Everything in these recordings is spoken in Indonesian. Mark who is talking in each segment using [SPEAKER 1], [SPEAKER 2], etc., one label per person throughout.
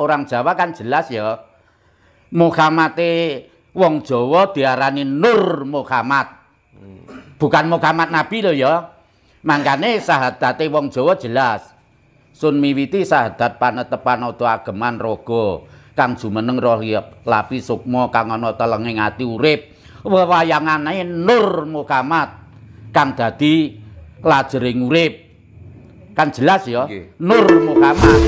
[SPEAKER 1] orang Jawa kan jelas ya. Muhammad wong Jawa diarani Nur Muhammad. Bukan Muhammad Nabi loh ya. Mangkane sahadat wong Jawa jelas. Sun miwiti sahadat panetepan ata ageman rogo, kang jumeneng roh ya, lapi sukmo kang ana telenging ati urip. Wewayangane Nur Muhammad kang dadi lajering urip. Kan jelas ya, Nur Muhammad.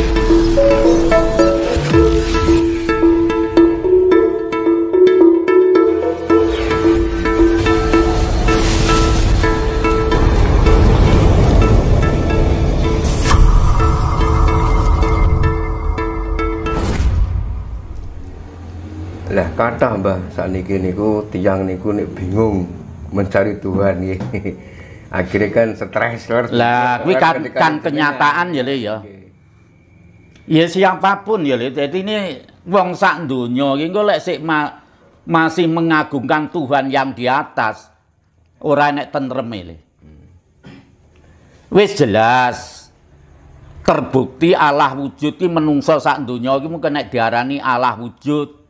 [SPEAKER 2] kata Mbah niki niku tiang niku nih bingung mencari Tuhan ya Akhirnya kan stres Lah lah kan, kan, kan kenyataan
[SPEAKER 1] ya le ya. Ya siapapun ya le. Jadi ini wong sak dunia ini gue lek ma masih mengagungkan Tuhan yang di atas orang nek tentrem ini Wis jelas terbukti Allah wujud ini menungso sak dunia ini mungkin nek diarani Allah wujud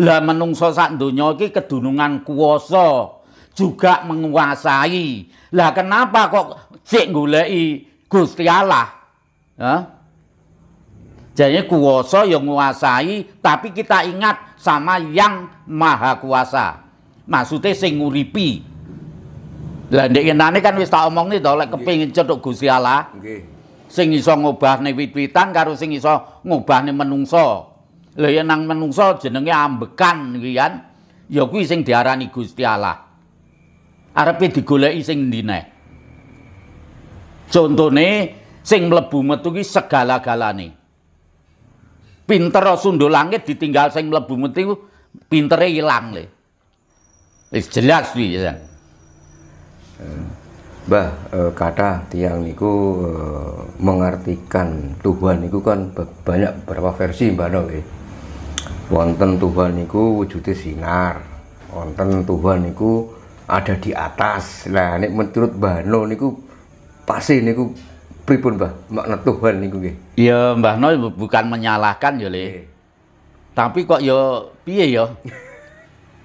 [SPEAKER 1] lah menungso sak donya iki kedunungan kuwasa, juga menguasai. Lah kenapa kok sik goleki Gusti Allah? Ya. Jadi kuwasa yang menguasai, tapi kita ingat sama yang maha kuasa. Maksudnya sing nguripi. Lah ndek kenane kan wis tak omongne to lek kepingin cetuk Gusti Allah. Nggih. Sing iso ngobahne wit-witan karo sing iso nih menungso. Lha ya yen nang menungso jenenge ambekan iki kan. Ya kuwi sing diarani Gusti Allah. Arepe digoleki sing endi neh. Contone sing mlebu metu ki segala-galane. Pinter sundul langit ditinggal sing mlebu metu pintere ilang le.
[SPEAKER 2] Wis jelas iki ya. Eh, Mbah eh, kata tiang niku eh, mengartikan Tuhan niku kan banyak beberapa versi Mbah Nawi wonten Tuhan niku sinar wonten Tuhan niku ada di atas nah ini menurut Mbah No niku pasti niku pripun Mbah makna Tuhan niku nggih
[SPEAKER 1] ya Mbah No bukan menyalahkan ya Le tapi kok ya piye ya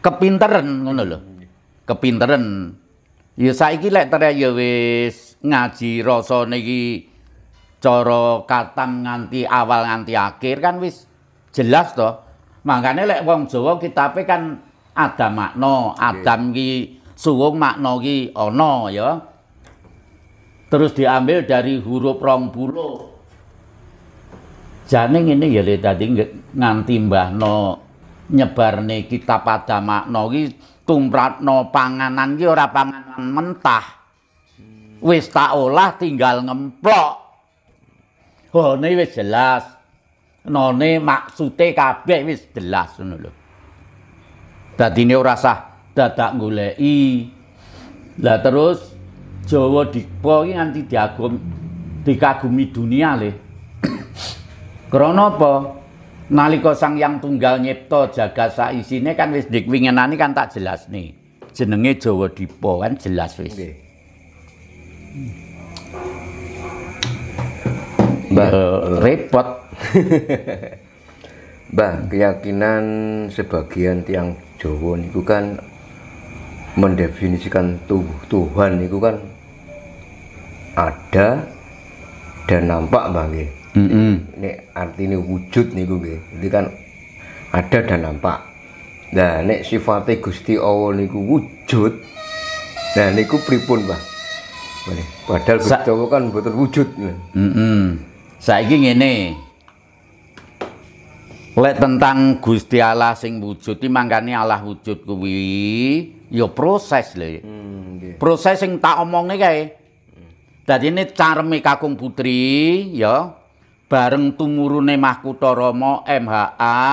[SPEAKER 1] kepinteran ngono lho kepinteran ya saiki lek tere ya wis ngaji rasa niki cara katam nganti awal nganti akhir kan wis jelas toh Makane lek wong Jawa kitabe kan ada makna, Adam ki suwung makna ki ana ya. Terus diambil dari huruf rombulo. puluh. Jane ngene ya le tadi nganti mbahno nyebarne kitab ada makna ki tumratno panganan ki ora panganan mentah. Hmm. Wis tak olah tinggal ngemplok. Oh, ini wis jelas. none maksude kabeh wis jelas ngono lho. Dadine ora sah dadak goleki. Lah terus Jawa Dipo iki nganti diagum dikagumi dunia le. Krana apa? Nalika Sang Yang Tunggal nyipta jaga sak isine kan wis dikwingenani kan tak jelas nih. Jenenge Jawa Dipo kan jelas wis. Nggih.
[SPEAKER 2] repot Mbah, keyakinan sebagian tiang Jawa niku kan mendefinisikan tubuh Tuhan niku kan ada dan nampak Mbah nggih. Mm -hmm. Ini artinya wujud niku nggih. Jadi kan ada dan nampak. Nah, nek sifatnya Gusti Allah niku wujud. Nah, niku pripun, Mbah? Padahal Gusti Allah kan mboten wujud. Heeh. Mm -hmm. Saiki ngene.
[SPEAKER 1] Lek tentang Gusti Allah sing wujud iki mangkane Allah wujud kuwi ya proses lho. Hmm, proses sing tak omongne kae. Dadi ini carme kakung putri ya bareng tumurune Mahkota MHA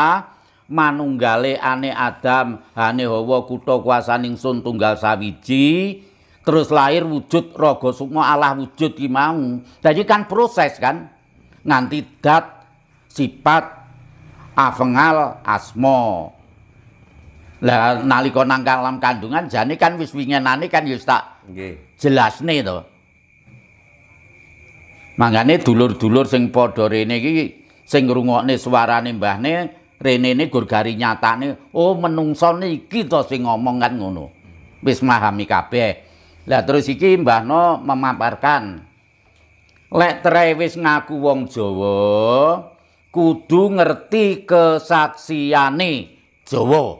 [SPEAKER 1] manunggale ane Adam ane Hawa kutha kuasaning sun tunggal sawiji terus lahir wujud raga sukma Allah wujud ki mau. Dadi kan proses kan nganti dat sifat afengal asma. Lah nalika nang kalam kandungan jane kan wis wingenane kan ya tak nggih. Jelasne to. Mangane dulur-dulur sing padha rene iki sing ngrungokne suarane mbahne rene ne gurgari gari nyatane oh menungso niki to sing ngomong kan ngono. Wis memahami kabeh. Lah terus iki mbahno memaparkan lek tre wis ngaku wong Jawa kudu ngerti kesaksiane
[SPEAKER 2] Jawa.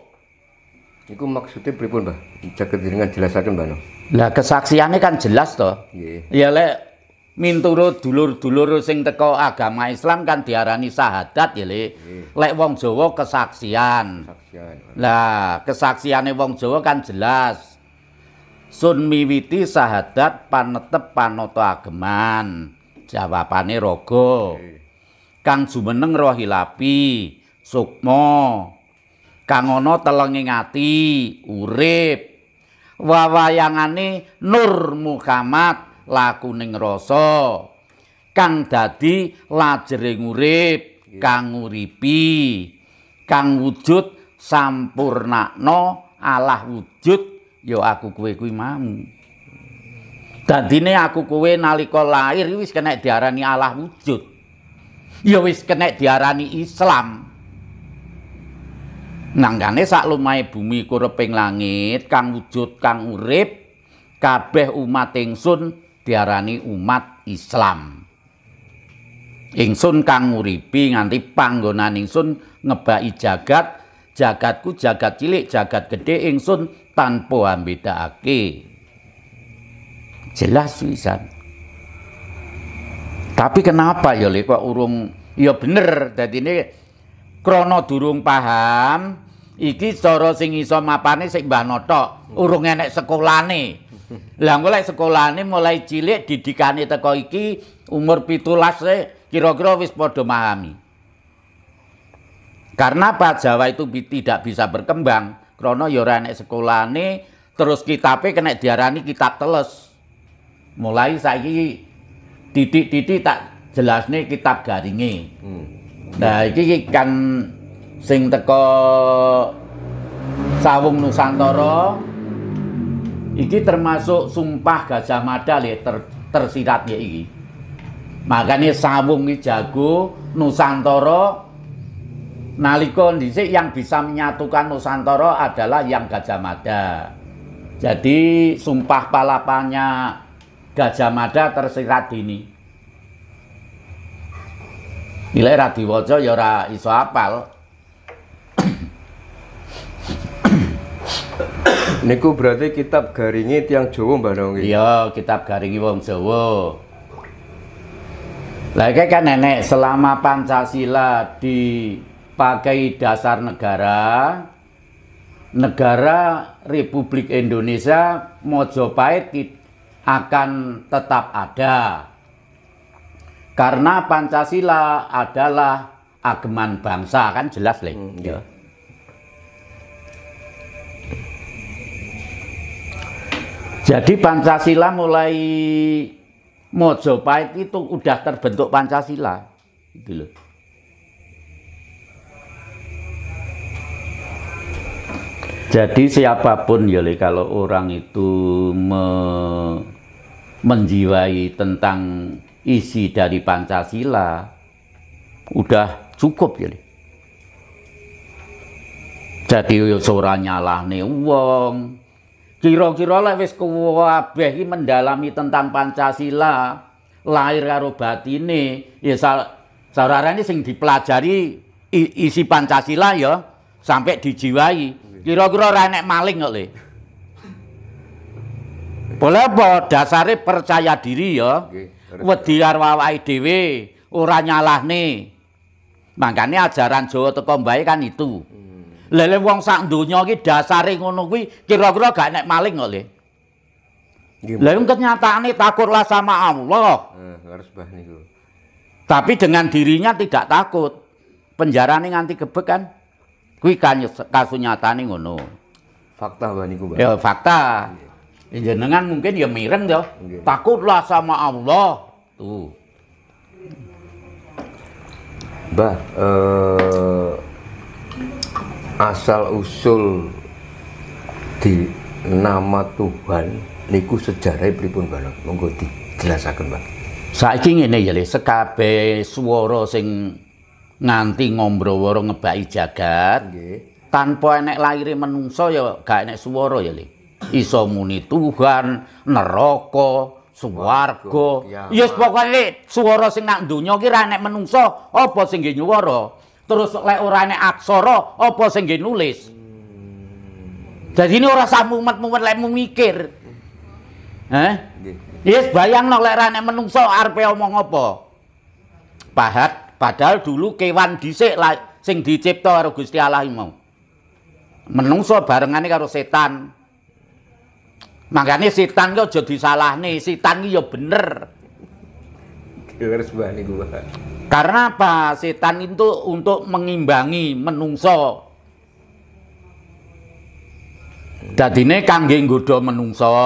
[SPEAKER 2] Iku maksudnya pripun, Mbah? Dijaga dengan jelasaken, Mbah. Lah kesaksiane kan jelas to. Nggih.
[SPEAKER 1] Ya lek minturut dulur-dulur sing teko agama Islam kan diarani syahadat ya lek. Lek wong Jawa kesaksian.
[SPEAKER 2] Kesaksian.
[SPEAKER 1] Lah, kesaksiane wong Jawa kan jelas. Sun miwiti syahadat panetep panoto ageman. Jawabane rogo. Nggih. kang jumeneng rohilapi sukmo kang ana telenge ati urip wawayangane nur muhammad lakuning rasa kang dadi lajering urip kang nguripi kang wujud sampurnakno alah wujud ya aku kowe kuwi mau dadine aku kowe nalika lahir wis kena diarani alah wujud ya wis kenek diarani Islam. Nanggane sak lumai bumi kureping langit, kang wujud kang urip, kabeh umat ingsun diarani umat Islam. Ingsun kang nguripi nganti panggonan ingsun ngebaki jagat, jagatku jagat cilik, jagat gede ingsun tanpa ambedakake. Jelas wisan. Tapi kenapa ya lek kok urung ya bener ini krono durung paham iki cara sing iso mapane sing Mbah Notok urung enek sekolahane. Lah engko lek mulai cilik didikane teko iki umur pitulas e, kira-kira wis padha mahami. Karena apa Jawa itu tidak bisa berkembang krono ya ora enek sekolahane terus kitabe kena diarani kitab teles. Mulai saiki titik-titik tak jelas nih kitab garingi. Hmm. Nah, ini kan sing teko Sawung Nusantara iki termasuk sumpah Gajah Mada ya ter, tersirat ya ini. Makanya Sawung ini jago Nusantara nalika dhisik yang bisa menyatukan nusantoro adalah yang Gajah Mada. Jadi sumpah palapanya Gajah Mada tersirat dini. Nilai radiwaca ya ora iso apal.
[SPEAKER 2] Niku berarti kitab garingi tiang Jawa mbak Nongi? Iya, kitab garingi wong Jawa.
[SPEAKER 1] Lah kan nenek selama Pancasila dipakai dasar negara, negara Republik Indonesia Mojopahit akan tetap ada. Karena Pancasila adalah ageman bangsa, kan jelas, Le. Hmm, ya. Jadi Pancasila mulai Mojopahit itu udah terbentuk Pancasila. Gitu loh. Jadi siapapun ya kalau orang itu me menjiwai tentang isi dari Pancasila udah cukup jadi jadi ora nih wong kira-kira lah wis kabeh mendalami tentang Pancasila lahir karo batine ya saudara ini sing dipelajari isi Pancasila ya sampai dijiwai kira-kira ora maling kok boleh apa? Dasare percaya diri ya. Wedi karo awake dhewe, ora nyalahne. makanya ajaran Jawa teko mbae kan itu. Hmm. Lele wong sak donya iki dasare ngono kuwi kira-kira gak nek maling kok, Le. Lah wong kenyataane takutlah sama Allah.
[SPEAKER 2] Eh, harus bah niku.
[SPEAKER 1] Tapi dengan dirinya tidak takut. Penjarane nganti kebek kan. Kuwi kan kasunyatane ngono. Fakta bah niku, Mbak. Ya, fakta. Yeah. Ya, jenengan mungkin ya mireng ya. Takutlah sama Allah.
[SPEAKER 2] Tuh. Bah, eh, asal usul di nama Tuhan niku sejarah pripun barang monggo dijelasaken Pak.
[SPEAKER 1] Saiki ngene ya Le, sekabeh swara sing nganti ngombroworo ngebaki jagat nggih. Tanpa enek lahir menungso ya gak enek swara ya Le. iso muni Tuhan, neraka, swarga. Yes, pokoknya swara sing nang donya ki ra nek menungso apa sing nggih nyuwara. Terus lek ora nek aksara apa sing nggih nulis. Dadi hmm. ini ora sah mumet-mumet lek mikir. Heh? Yes, bayangno lek ra nek menungso arepe omong apa? Pahat, padahal dulu kewan dhisik sing dicipta karo Gusti Allah iki Menungso barengane karo setan. Makanya setan jadi salah nih setan ki ya bener. Karena apa? Setan itu untuk mengimbangi menungso. ini kangen godo menungso,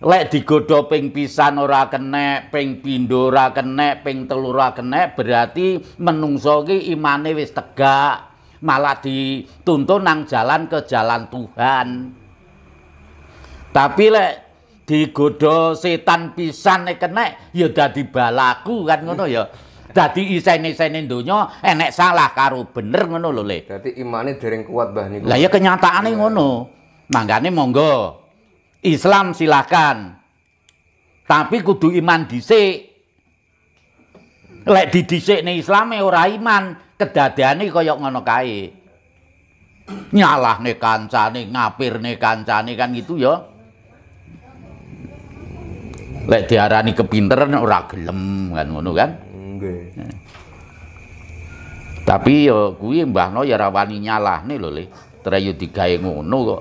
[SPEAKER 1] lek digodha ping pisan ora kene, ping pindho ora kene, ping ora kene. berarti menungso ki imane wis tegak, malah dituntun nang jalan ke jalan Tuhan. Tapi lek digodho setan pisan nek kena ya dadi balaku kan ngono ya. Dadi isen-isene donya enek salah
[SPEAKER 2] karo bener ngono lho Le. Dadi imane dereng kuat Mbah niku. Lah ya
[SPEAKER 1] kenyataane iya. ngono. Manggane monggo. Islam silakan. Tapi kudu iman dhisik. Lek didhisikne Islame ora iman, kedadeane kaya ngono kae. Nyalahne kancane, ngapirne kancane kan gitu ya lek diarani kepinteran ora gelem kan ngono kan okay. tapi yo ya kuwi no ya rawani nyalahne lho le treyu digawe ngono kok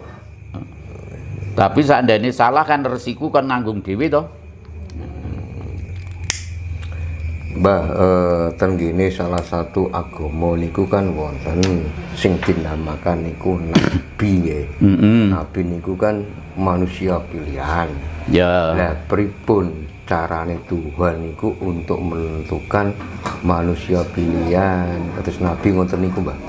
[SPEAKER 1] tapi seandainya salah kan resiku kan nanggung dhewe to
[SPEAKER 2] Mbah eh, tenggini salah satu agama niku kan wonten sing dinamakan niku nabi ya. Mm -hmm. Nabi niku kan manusia pilihan. Ya. Lah pripun carane Tuhan niku untuk menentukan manusia pilihan. Terus nabi wonten niku, Mbah.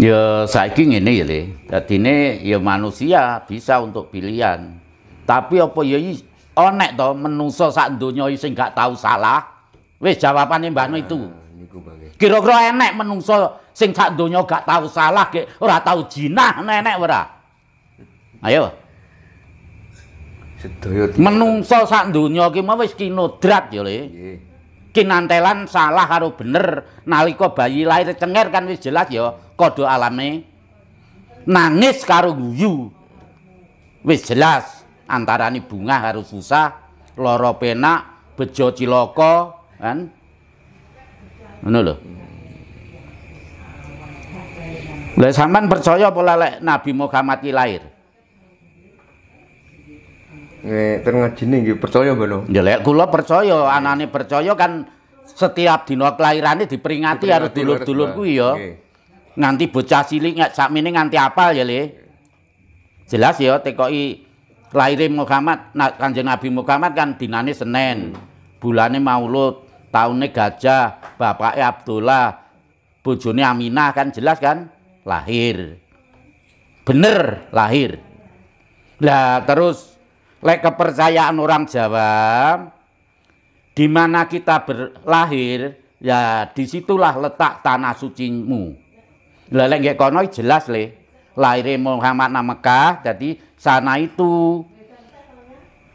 [SPEAKER 2] Ya saiki ngene ya, Le. Dadine ya
[SPEAKER 1] manusia bisa untuk pilihan. Tapi apa ya onek to menungso sak donya sing gak tahu salah Wis jawabane yang nah, itu. Kira-kira enek menungso sing sak donya gak tahu salah ge ora tahu jinah nenek ora. Ayo. Sedaya menungso sak donya ki mau wis kinodrat ya Le. Kinantelan salah karo bener nalika bayi lahir cengir kan wis jelas ya kodho alame nangis karo guyu. Wis jelas antarane bunga harus susah, loro penak, bejo ciloko kan ngono lho Lah sampean percaya apa lek Nabi Muhammad ki lahir?
[SPEAKER 2] Nek eh, ten ngajine nggih percaya mbono?
[SPEAKER 1] Ya lek kula percaya, anane percaya kan setiap dina kelairane diperingati harus dulur-dulur kuwi ya. Nanti bocah cilik nek sakmene nganti apal ya Le. Jelas ya tekoki lahire Muhammad Kanjeng Nabi Muhammad kan dinane Senin, bulannya Maulud tahunnya gajah, bapaknya Abdullah, bujuni Aminah kan jelas kan? Lahir. Bener lahir. Lah terus lek kepercayaan orang Jawa di mana kita berlahir ya disitulah letak tanah sucimu. Lah lek nggih kono jelas le. Lahir Muhammad nama Mekah, jadi sana itu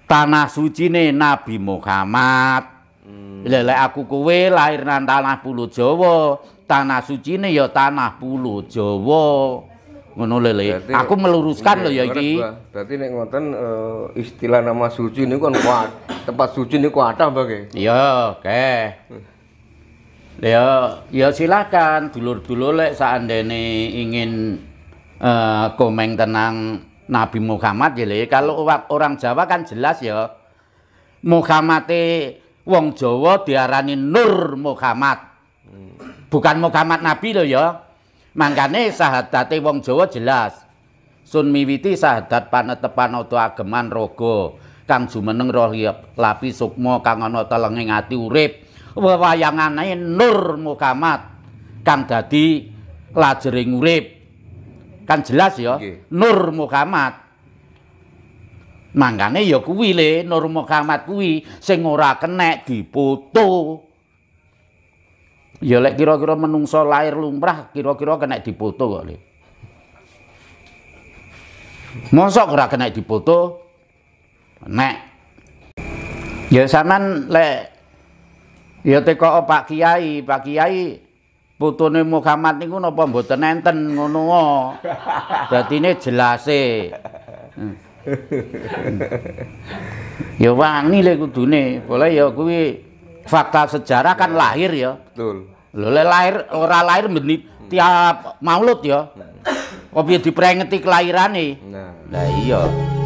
[SPEAKER 1] tanah suci nih Nabi Muhammad Hmm. lele aku kowe lahir nang tanah Pulo Jawa, tanah ini ya tanah Pulo Jawa. Ngono Aku meluruskan lo ya iya, iki.
[SPEAKER 2] Berarti nek ngoten uh, istilah nama suci ini kan kuat. Tempat suci ini kuat apa Mbak.
[SPEAKER 1] Iya, oke.
[SPEAKER 2] Ya, ya
[SPEAKER 1] silakan dulur-dulur lek seandainya ingin uh, eh, komen tenang Nabi Muhammad ya. Kalau orang Jawa kan jelas ya. Muhammad wong Jawa diarani Nur Muhammad. Bukan Muhammad Nabi lho ya. Mangkane sahadate wong Jawa jelas. Sun miwiti sahadat panetepan oto ageman rogo. Kang jumeneng roh lapi sukmo kang ana telenging ati urip. Wewayangane Nur Muhammad kang dadi lajering urip. Kan jelas ya, Nur Muhammad. Mangkane ya kuwi le Nur Muhammad kuwi sing ora kenek dipoto. Ya lek kira-kira menungso lahir lumrah kira-kira kenek dipoto kok le. Mosok ora kenek dipoto? Nek. Ya sampean lek ya teko Pak Kiai, Pak Kiai putune Muhammad niku napa mboten enten ngono. Datine jelas e. ya wangi le kudune. Boleh ya kuwi fakta sejarah kan ya. lahir ya. Betul. Lho lahir ora lahir menit hmm. tiap maulud ya. Kok hmm. piye ya diprengeti kelahirane? Nah. Lah iya.